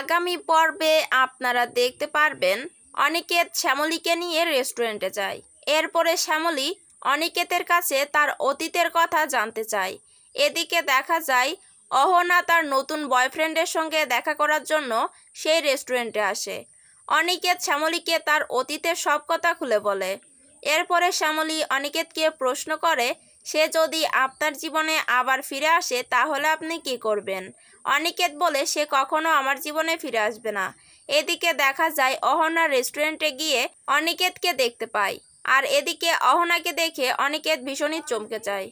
আগামী পর্বে আপনারা দেখতে পারবেন অনিকেত শ্যামলীকে নিয়ে রেস্টুরেন্টে যায় এরপরে শ্যামলী অনিকেতের কাছে তার অতীতের কথা জানতে চায় এদিকে দেখা যায় অহনা তার নতুন বয়ফ্রেন্ডের সঙ্গে দেখা করার জন্য সেই রেস্টুরেন্টে আসে অনিকেত শ্যামলীকে তার অতীতের সব কথা খুলে বলে এরপরে শ্যামলী অনিকেতকে প্রশ্ন করে সে যদি আপনার জীবনে আবার ফিরে আসে তাহলে আপনি কি করবেন অনিকেত বলে সে কখনো আমার জীবনে ফিরে আসবে না এদিকে দেখা যায় অহনা রেস্টুরেন্টে গিয়ে অনিকেতকে দেখতে পায় আর এদিকে অহনাকে দেখে অনিকেত ভীষণই চমকে যায়